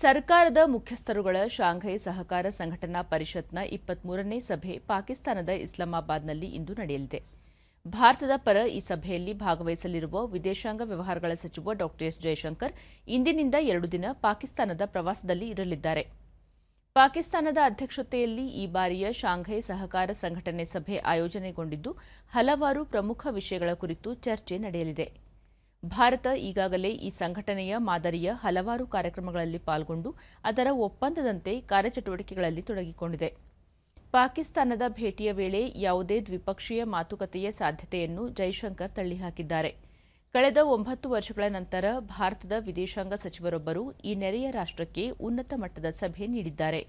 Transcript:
ಸರ್ಕಾರದ ಮುಖ್ಯಸ್ಥರುಗಳ ಶಾಂಘೈ ಸಹಕಾರ ಸಂಘಟನಾ ಪರಿಷತ್ನ ಇಪ್ಪತ್ಮೂರನೇ ಸಭೆ ಪಾಕಿಸ್ತಾನದ ಇಸ್ಲಾಮಾಬಾದ್ನಲ್ಲಿ ಇಂದು ನಡೆಯಲಿದೆ ಭಾರತದ ಪರ ಈ ಸಭೆಯಲ್ಲಿ ಭಾಗವಹಿಸಲಿರುವ ವಿದೇಶಾಂಗ ವ್ಯವಹಾರಗಳ ಸಚಿವ ಡಾ ಎಸ್ ಜಯಶಂಕರ್ ಇಂದಿನಿಂದ ಎರಡು ದಿನ ಪಾಕಿಸ್ತಾನದ ಪ್ರವಾಸದಲ್ಲಿ ಇರಲಿದ್ದಾರೆ ಪಾಕಿಸ್ತಾನದ ಅಧ್ಯಕ್ಷತೆಯಲ್ಲಿ ಈ ಬಾರಿಯ ಶಾಂಘೈ ಸಹಕಾರ ಸಂಘಟನೆ ಸಭೆ ಆಯೋಜನೆಗೊಂಡಿದ್ದು ಹಲವಾರು ಪ್ರಮುಖ ವಿಷಯಗಳ ಕುರಿತು ಚರ್ಚೆ ನಡೆಯಲಿದೆ ಭಾರತ ಈಗಾಗಲೇ ಈ ಸಂಘಟನೆಯ ಮಾದರಿಯ ಹಲವಾರು ಕಾರ್ಯಕ್ರಮಗಳಲ್ಲಿ ಪಾಲ್ಗೊಂಡು ಅದರ ಒಪ್ಪಂದದಂತೆ ಕಾರ್ಯಚಟುವಟಿಕೆಗಳಲ್ಲಿ ತೊಡಗಿಕೊಂಡಿದೆ ಪಾಕಿಸ್ತಾನದ ಭೇಟಿಯ ವೇಳೆ ಯಾವುದೇ ದ್ವಿಪಕ್ಷೀಯ ಮಾತುಕತೆಯ ಸಾಧ್ಯತೆಯನ್ನು ಜೈಶಂಕರ್ ತಳ್ಳಿಹಾಕಿದ್ದಾರೆ ಕಳೆದ ಒಂಬತ್ತು ವರ್ಷಗಳ ನಂತರ ಭಾರತದ ವಿದೇಶಾಂಗ ಸಚಿವರೊಬ್ಬರು ಈ ನೆರೆಯ ರಾಷ್ಟ್ರಕ್ಕೆ ಉನ್ನತ ಮಟ್ಟದ ಸಭೆ ನೀಡಿದ್ದಾರೆ